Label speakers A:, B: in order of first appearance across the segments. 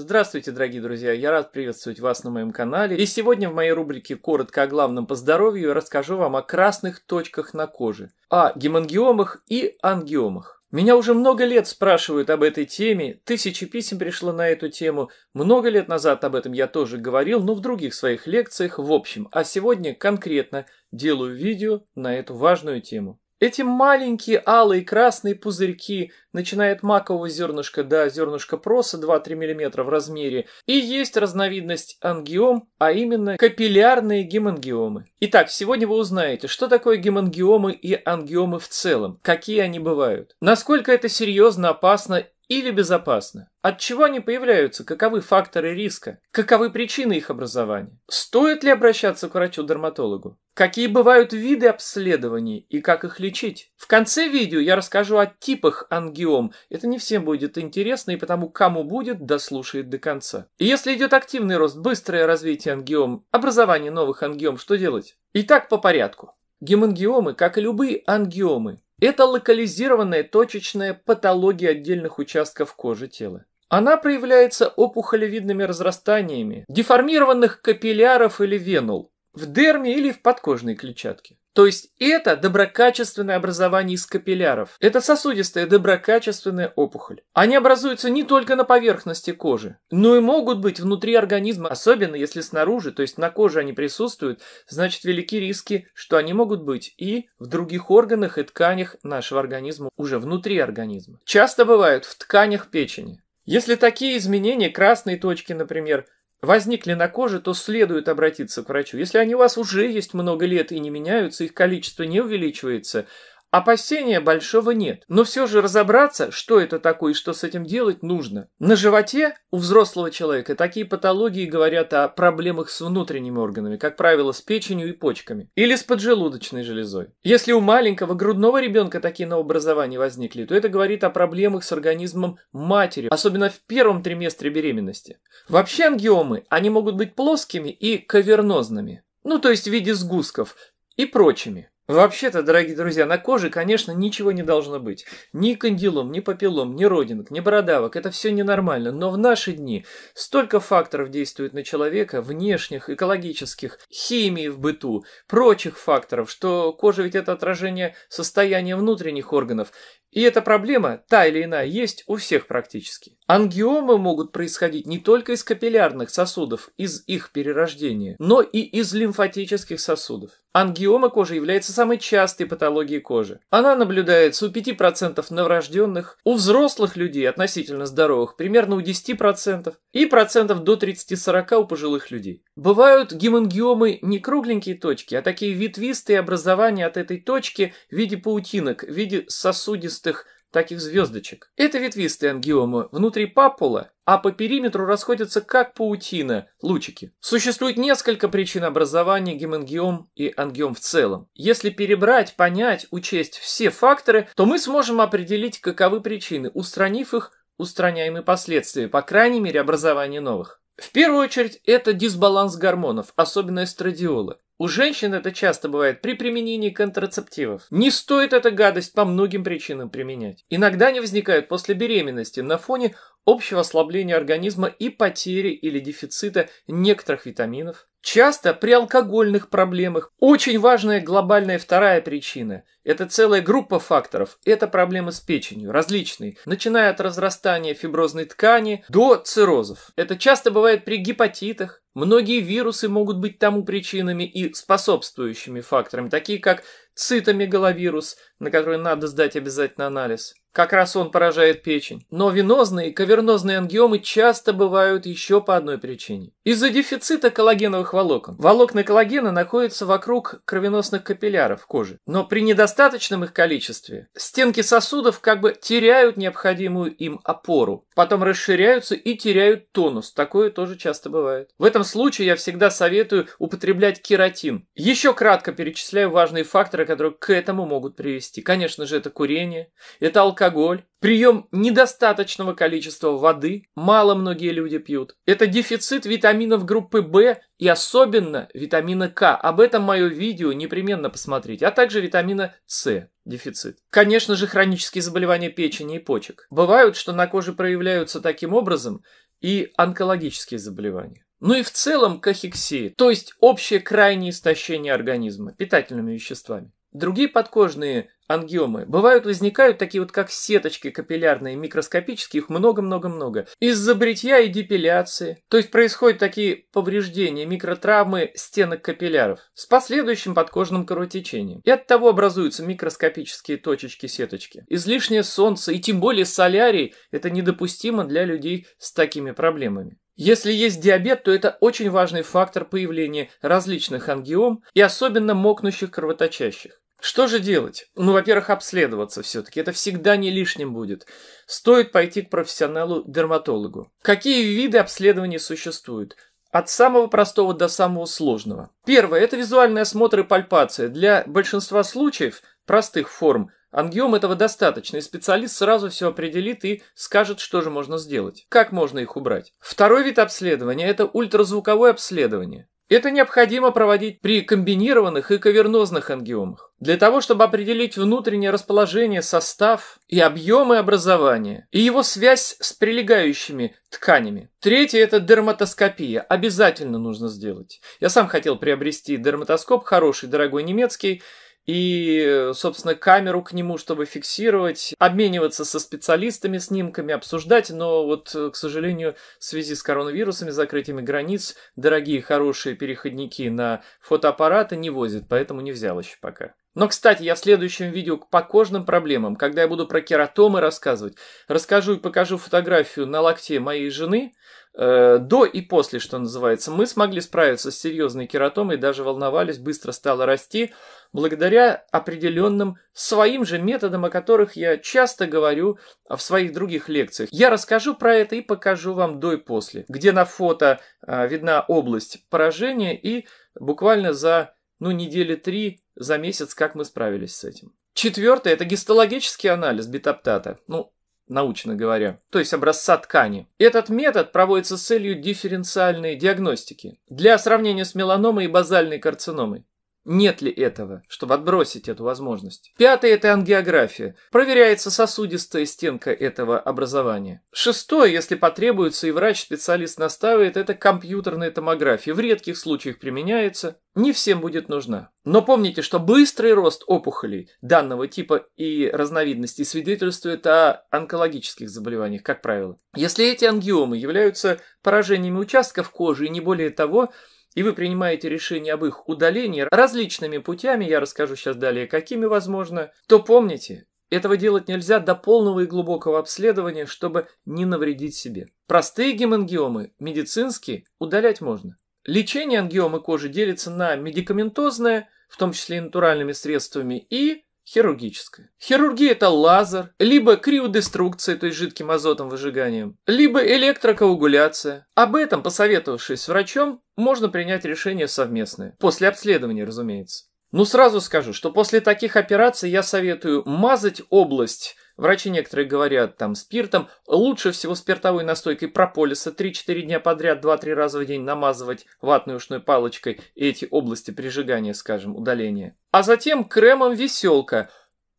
A: Здравствуйте, дорогие друзья! Я рад приветствовать вас на моем канале. И сегодня в моей рубрике «Коротко о главном по здоровью» я расскажу вам о красных точках на коже, о гемангиомах и ангиомах. Меня уже много лет спрашивают об этой теме, тысячи писем пришло на эту тему, много лет назад об этом я тоже говорил, но в других своих лекциях, в общем. А сегодня конкретно делаю видео на эту важную тему. Эти маленькие алые красные пузырьки, начиная от макового зернышка до зернышка проса 2-3 мм в размере, и есть разновидность ангиом, а именно капиллярные гемангиомы. Итак, сегодня вы узнаете, что такое гемангиомы и ангиомы в целом, какие они бывают, насколько это серьезно, опасно или безопасны? От чего они появляются? Каковы факторы риска? Каковы причины их образования? Стоит ли обращаться к врачу-дерматологу? Какие бывают виды обследований и как их лечить? В конце видео я расскажу о типах ангиом. Это не всем будет интересно и потому кому будет, дослушает до конца. И если идет активный рост, быстрое развитие ангиом, образование новых ангиом, что делать? Итак, по порядку. Гемангиомы, как и любые ангиомы, это локализированная точечная патология отдельных участков кожи тела. Она проявляется опухолевидными разрастаниями деформированных капилляров или венул в дерме или в подкожной клетчатке. То есть это доброкачественное образование из капилляров. Это сосудистая доброкачественная опухоль. Они образуются не только на поверхности кожи, но и могут быть внутри организма, особенно если снаружи, то есть на коже они присутствуют, значит велики риски, что они могут быть и в других органах и тканях нашего организма, уже внутри организма. Часто бывают в тканях печени. Если такие изменения, красные точки, например, возникли на коже, то следует обратиться к врачу. Если они у вас уже есть много лет и не меняются, их количество не увеличивается, Опасения большого нет, но все же разобраться, что это такое и что с этим делать, нужно. На животе у взрослого человека такие патологии говорят о проблемах с внутренними органами, как правило, с печенью и почками, или с поджелудочной железой. Если у маленького грудного ребенка такие новообразования возникли, то это говорит о проблемах с организмом матери, особенно в первом триместре беременности. Вообще ангиомы, они могут быть плоскими и кавернозными, ну то есть в виде сгустков и прочими. Вообще-то, дорогие друзья, на коже, конечно, ничего не должно быть. Ни кандилом, ни папиллом, ни родинок, ни бородавок. Это все ненормально. Но в наши дни столько факторов действует на человека, внешних, экологических, химии в быту, прочих факторов, что кожа ведь это отражение состояния внутренних органов. И эта проблема, та или иная, есть у всех практически. Ангиомы могут происходить не только из капиллярных сосудов, из их перерождения, но и из лимфатических сосудов. Ангиома кожи является самой частой патологией кожи. Она наблюдается у 5% новорожденных, у взрослых людей относительно здоровых примерно у 10% и процентов до 30-40 у пожилых людей. Бывают гемангиомы не кругленькие точки, а такие ветвистые образования от этой точки в виде паутинок, в виде сосудистых пушистых таких звездочек. Это ветвистые ангиомы внутри папула, а по периметру расходятся как паутина, лучики. Существует несколько причин образования гемангиом и ангиом в целом. Если перебрать, понять, учесть все факторы, то мы сможем определить, каковы причины, устранив их устраняемые последствия, по крайней мере, образование новых. В первую очередь, это дисбаланс гормонов, особенно эстрадиола. У женщин это часто бывает при применении контрацептивов. Не стоит эта гадость по многим причинам применять. Иногда они возникают после беременности на фоне общего ослабления организма и потери или дефицита некоторых витаминов, Часто при алкогольных проблемах. Очень важная глобальная вторая причина. Это целая группа факторов. Это проблемы с печенью, различные, начиная от разрастания фиброзной ткани до циррозов. Это часто бывает при гепатитах, Многие вирусы могут быть тому причинами и способствующими факторами, такие как цитомегаловирус, на который надо сдать обязательно анализ. Как раз он поражает печень. Но венозные и кавернозные ангиомы часто бывают еще по одной причине. Из-за дефицита коллагеновых волокон. Волокна коллагена находятся вокруг кровеносных капилляров кожи. Но при недостаточном их количестве стенки сосудов как бы теряют необходимую им опору. Потом расширяются и теряют тонус. Такое тоже часто бывает. В этом случае я всегда советую употреблять кератин. Еще кратко перечисляю важные факторы, которые к этому могут привести. Конечно же, это курение, это алкоголь, прием недостаточного количества воды, мало многие люди пьют. Это дефицит витаминов группы В и особенно витамина К. Об этом мое видео непременно посмотрите, а также витамина С дефицит. Конечно же, хронические заболевания печени и почек. Бывают, что на коже проявляются таким образом и онкологические заболевания. Ну и в целом кахексии, то есть общее крайнее истощение организма питательными веществами. Другие подкожные ангиомы бывают, возникают такие вот как сеточки капиллярные, микроскопические, их много-много-много, из-за бритья и депиляции. То есть происходят такие повреждения, микротравмы стенок капилляров с последующим подкожным кровотечением. И от того образуются микроскопические точечки-сеточки. Излишнее солнце и тем более солярий – это недопустимо для людей с такими проблемами. Если есть диабет, то это очень важный фактор появления различных ангиом и особенно мокнущих кровоточащих. Что же делать? Ну, во-первых, обследоваться все-таки. Это всегда не лишним будет. Стоит пойти к профессионалу-дерматологу. Какие виды обследований существуют? От самого простого до самого сложного. Первое – это визуальный осмотр и пальпация. Для большинства случаев простых форм – Ангиом этого достаточно, и специалист сразу все определит и скажет, что же можно сделать, как можно их убрать. Второй вид обследования – это ультразвуковое обследование. Это необходимо проводить при комбинированных и кавернозных ангиомах, для того, чтобы определить внутреннее расположение, состав и объемы образования, и его связь с прилегающими тканями. Третье – это дерматоскопия. Обязательно нужно сделать. Я сам хотел приобрести дерматоскоп, хороший, дорогой немецкий, и, собственно, камеру к нему, чтобы фиксировать, обмениваться со специалистами снимками, обсуждать, но вот, э, к сожалению, в связи с коронавирусами, закрытиями границ, дорогие хорошие переходники на фотоаппараты не возят, поэтому не взял еще пока. Но, кстати, я в следующем видео по кожным проблемам, когда я буду про кератомы рассказывать, расскажу и покажу фотографию на локте моей жены э, до и после, что называется. Мы смогли справиться с серьезной кератомой, даже волновались, быстро стало расти, благодаря определенным своим же методам, о которых я часто говорю в своих других лекциях. Я расскажу про это и покажу вам до и после, где на фото э, видна область поражения и буквально за ну, недели три за месяц, как мы справились с этим. Четвертое – это гистологический анализ бетаптата, ну, научно говоря, то есть образца ткани. Этот метод проводится с целью дифференциальной диагностики для сравнения с меланомой и базальной карциномой. Нет ли этого, чтобы отбросить эту возможность? Пятое – это ангиография. Проверяется сосудистая стенка этого образования. Шестое, если потребуется и врач-специалист настаивает, это компьютерная томография. В редких случаях применяется, не всем будет нужна. Но помните, что быстрый рост опухолей данного типа и разновидностей свидетельствует о онкологических заболеваниях, как правило. Если эти ангиомы являются поражениями участков кожи и не более того – и вы принимаете решение об их удалении различными путями, я расскажу сейчас далее, какими возможно, то помните, этого делать нельзя до полного и глубокого обследования, чтобы не навредить себе. Простые гемангиомы, медицинские, удалять можно. Лечение ангиомы кожи делится на медикаментозное, в том числе и натуральными средствами, и хирургическая. Хирургия – это лазер, либо криодеструкция, то есть жидким азотом выжиганием, либо электрокоагуляция. Об этом, посоветовавшись с врачом, можно принять решение совместное. После обследования, разумеется. Ну сразу скажу, что после таких операций я советую мазать область – Врачи некоторые говорят, там, спиртом. Лучше всего спиртовой настойкой прополиса 3-4 дня подряд, 2-3 раза в день намазывать ватной ушной палочкой эти области прижигания, скажем, удаления. А затем кремом веселка.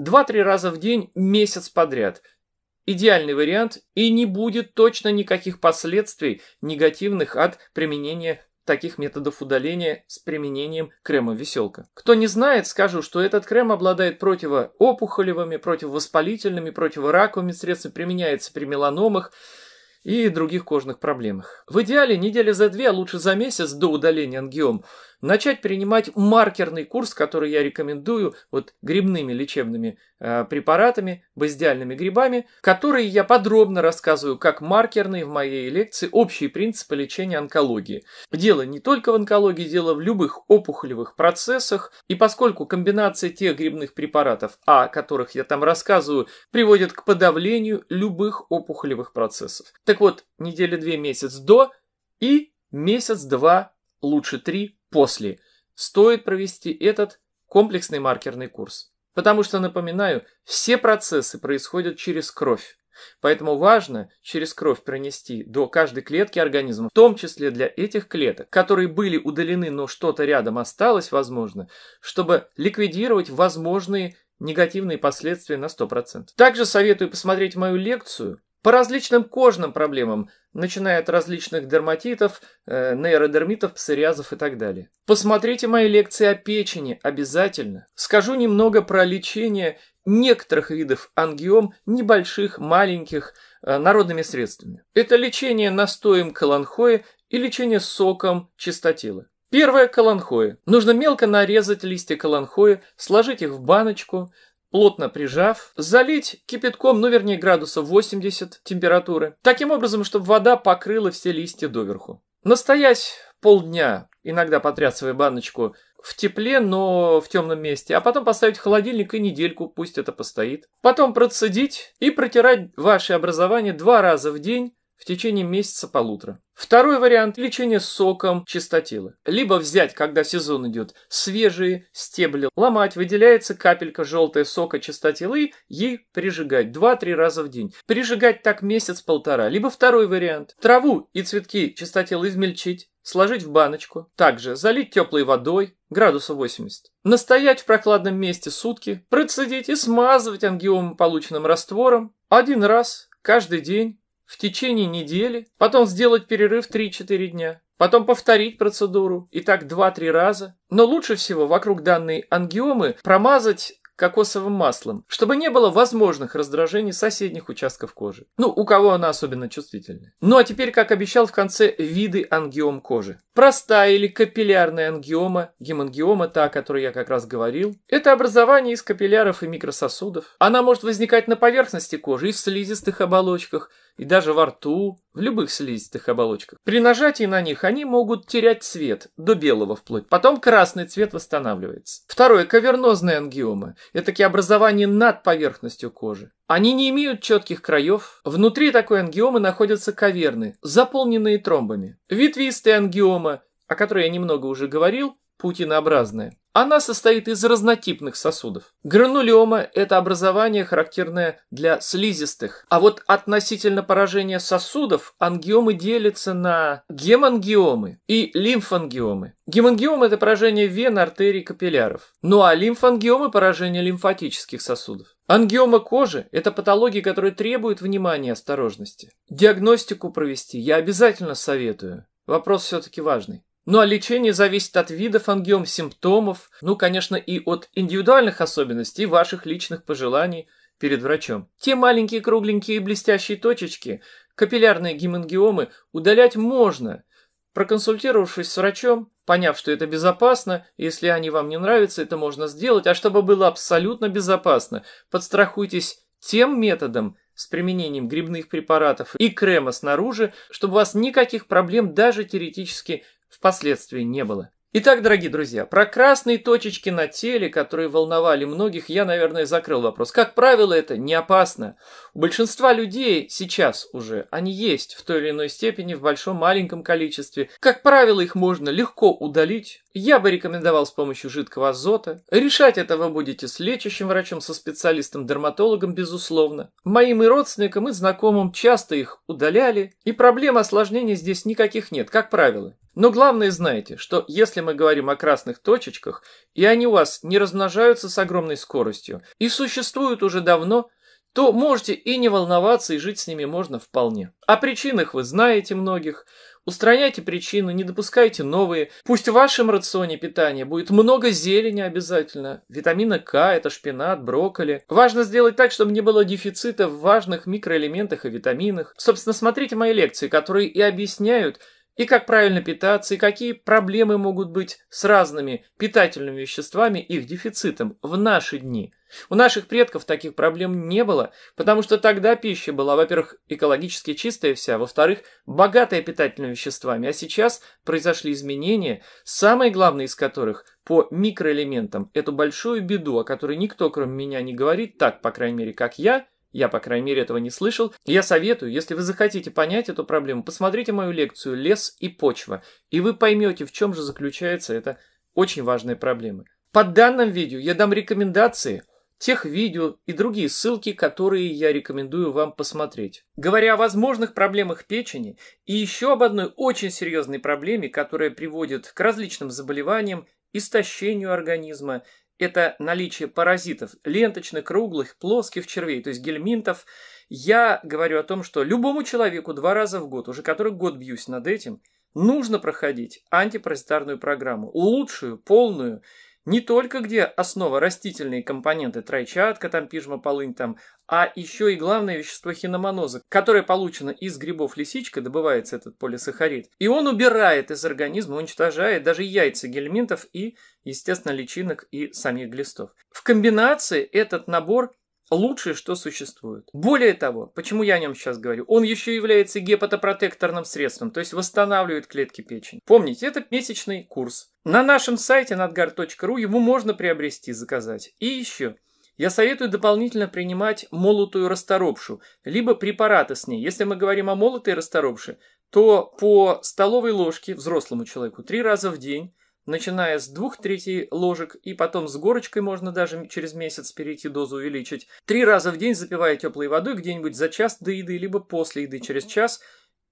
A: 2-3 раза в день месяц подряд. Идеальный вариант и не будет точно никаких последствий негативных от применения таких методов удаления с применением крема веселка. Кто не знает, скажу, что этот крем обладает противоопухолевыми, противовоспалительными, противораковыми средствами, применяется при меланомах и других кожных проблемах. В идеале неделя за две, а лучше за месяц до удаления ангиом начать принимать маркерный курс, который я рекомендую вот грибными лечебными э, препаратами, базидиальными грибами, которые я подробно рассказываю как маркерные в моей лекции общие принципы лечения онкологии. Дело не только в онкологии, дело в любых опухолевых процессах, и поскольку комбинация тех грибных препаратов, о которых я там рассказываю, приводит к подавлению любых опухолевых процессов. Так вот, недели две месяц до и месяц-два, лучше три после стоит провести этот комплексный маркерный курс. Потому что, напоминаю, все процессы происходят через кровь. Поэтому важно через кровь пронести до каждой клетки организма, в том числе для этих клеток, которые были удалены, но что-то рядом осталось, возможно, чтобы ликвидировать возможные негативные последствия на 100%. Также советую посмотреть мою лекцию по различным кожным проблемам, начиная от различных дерматитов, э, нейродермитов, псориазов и так далее. Посмотрите мои лекции о печени обязательно. Скажу немного про лечение некоторых видов ангиом, небольших, маленьких, э, народными средствами. Это лечение настоем каланхоя и лечение соком чистотела. Первое – каланхоя. Нужно мелко нарезать листья каланхоя, сложить их в баночку, плотно прижав, залить кипятком, ну вернее градусов 80 температуры, таким образом, чтобы вода покрыла все листья доверху. Настоять полдня, иногда потрясывая баночку, в тепле, но в темном месте, а потом поставить в холодильник и недельку, пусть это постоит. Потом процедить и протирать ваши образования два раза в день в течение месяца-полутора. Второй вариант – лечение соком чистотела. Либо взять, когда сезон идет, свежие стебли, ломать, выделяется капелька желтая сока чистотелы, ей прижигать 2-3 раза в день. Прижигать так месяц-полтора. Либо второй вариант – траву и цветки чистотелы измельчить, сложить в баночку, также залить теплой водой, градуса 80. Настоять в прохладном месте сутки, процедить и смазывать ангиомы полученным раствором один раз каждый день в течение недели, потом сделать перерыв 3-4 дня, потом повторить процедуру, и так 2-3 раза. Но лучше всего вокруг данной ангиомы промазать кокосовым маслом, чтобы не было возможных раздражений соседних участков кожи. Ну, у кого она особенно чувствительная. Ну а теперь, как обещал в конце, виды ангиом кожи. Простая или капиллярная ангиома, гемангиома, та, о которой я как раз говорил, это образование из капилляров и микрососудов. Она может возникать на поверхности кожи и в слизистых оболочках, и даже во рту, в любых слизистых оболочках. При нажатии на них они могут терять цвет, до белого вплоть. Потом красный цвет восстанавливается. Второе, кавернозные ангиомы. Это такие образования над поверхностью кожи. Они не имеют четких краев. Внутри такой ангиомы находятся каверны, заполненные тромбами. Ветвистые ангиомы, о которой я немного уже говорил, паутинообразная. Она состоит из разнотипных сосудов. Гранулема – это образование, характерное для слизистых. А вот относительно поражения сосудов ангиомы делятся на гемангиомы и лимфангиомы. Гемангиомы – это поражение вен, артерий, капилляров. Ну а лимфангиомы – поражение лимфатических сосудов. Ангиома кожи – это патологии, которые требуют внимания и осторожности. Диагностику провести я обязательно советую. Вопрос все-таки важный. Ну а лечение зависит от видов ангиом, симптомов, ну, конечно, и от индивидуальных особенностей ваших личных пожеланий перед врачом. Те маленькие кругленькие блестящие точечки, капиллярные гемангиомы, удалять можно. Проконсультировавшись с врачом, поняв, что это безопасно, если они вам не нравятся, это можно сделать, а чтобы было абсолютно безопасно, подстрахуйтесь тем методом, с применением грибных препаратов и крема снаружи, чтобы у вас никаких проблем даже теоретически впоследствии не было. Итак, дорогие друзья, про красные точечки на теле, которые волновали многих, я, наверное, закрыл вопрос. Как правило, это не опасно. У большинства людей сейчас уже они есть в той или иной степени в большом маленьком количестве. Как правило, их можно легко удалить. Я бы рекомендовал с помощью жидкого азота. Решать это вы будете с лечащим врачом, со специалистом-дерматологом, безусловно. Моим и родственникам, и знакомым часто их удаляли, и проблем осложнений здесь никаких нет, как правило. Но главное знаете, что если мы говорим о красных точечках, и они у вас не размножаются с огромной скоростью и существуют уже давно, то можете и не волноваться, и жить с ними можно вполне. О причинах вы знаете многих, устраняйте причины, не допускайте новые. Пусть в вашем рационе питания будет много зелени обязательно, витамина К, это шпинат, брокколи. Важно сделать так, чтобы не было дефицита в важных микроэлементах и витаминах. Собственно, смотрите мои лекции, которые и объясняют, и как правильно питаться, и какие проблемы могут быть с разными питательными веществами, их дефицитом в наши дни. У наших предков таких проблем не было, потому что тогда пища была, во-первых, экологически чистая вся, во-вторых, богатая питательными веществами, а сейчас произошли изменения, самые главные из которых по микроэлементам, эту большую беду, о которой никто, кроме меня, не говорит, так, по крайней мере, как я, я, по крайней мере, этого не слышал. Я советую, если вы захотите понять эту проблему, посмотрите мою лекцию «Лес и почва», и вы поймете, в чем же заключается эта очень важная проблема. Под данным видео я дам рекомендации тех видео и другие ссылки, которые я рекомендую вам посмотреть. Говоря о возможных проблемах печени и еще об одной очень серьезной проблеме, которая приводит к различным заболеваниям, истощению организма это наличие паразитов ленточных, круглых, плоских червей, то есть гельминтов, я говорю о том, что любому человеку два раза в год, уже который год бьюсь над этим, нужно проходить антипаразитарную программу, лучшую, полную, не только где основа растительные компоненты тройчатка, там пижма, полынь, там, а еще и главное вещество хиномоноза, которое получено из грибов лисичка, добывается этот полисахарид. И он убирает из организма, уничтожает даже яйца гельминтов и, естественно, личинок и самих глистов. В комбинации этот набор лучшее, что существует. Более того, почему я о нем сейчас говорю, он еще является гепатопротекторным средством, то есть восстанавливает клетки печени. Помните, это месячный курс. На нашем сайте надгар.ру его можно приобрести, заказать. И еще, я советую дополнительно принимать молотую расторопшу, либо препараты с ней. Если мы говорим о молотой расторопше, то по столовой ложке взрослому человеку три раза в день начиная с двух третей ложек, и потом с горочкой можно даже через месяц перейти дозу увеличить. Три раза в день запивая теплой водой где-нибудь за час до еды, либо после еды через час.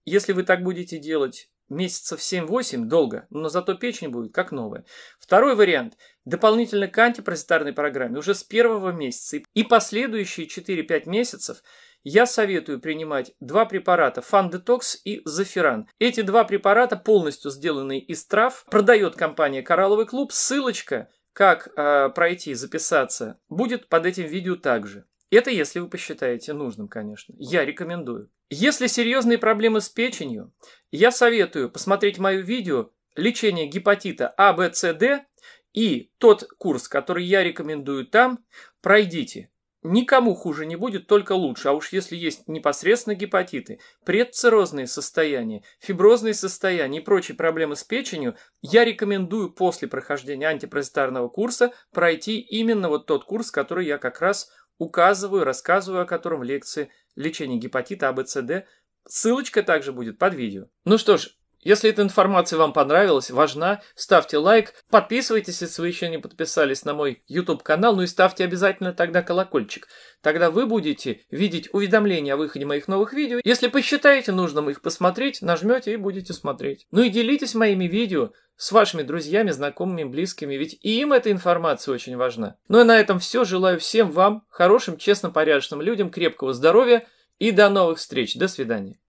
A: Если вы так будете делать месяцев 7-8, долго, но зато печень будет как новая. Второй вариант. Дополнительно к антипаразитарной программе уже с первого месяца и последующие 4-5 месяцев – я советую принимать два препарата Фандетокс и Зафиран. Эти два препарата полностью сделаны из трав. Продает компания «Коралловый клуб». Ссылочка, как э, пройти, записаться, будет под этим видео также. Это если вы посчитаете нужным, конечно. Я рекомендую. Если серьезные проблемы с печенью, я советую посмотреть мое видео «Лечение гепатита А, Б, С, Д» и тот курс, который я рекомендую там, пройдите. Никому хуже не будет, только лучше. А уж если есть непосредственно гепатиты, предцирозные состояния, фиброзные состояния и прочие проблемы с печенью, я рекомендую после прохождения антипаразитарного курса пройти именно вот тот курс, который я как раз указываю, рассказываю о котором в лекции «Лечение гепатита АБЦД». Ссылочка также будет под видео. Ну что ж, если эта информация вам понравилась, важна, ставьте лайк, подписывайтесь, если вы еще не подписались на мой YouTube-канал, ну и ставьте обязательно тогда колокольчик. Тогда вы будете видеть уведомления о выходе моих новых видео. Если посчитаете нужным их посмотреть, нажмете и будете смотреть. Ну и делитесь моими видео с вашими друзьями, знакомыми, близкими, ведь и им эта информация очень важна. Ну и а на этом все. Желаю всем вам, хорошим, честно, порядочным людям, крепкого здоровья и до новых встреч. До свидания.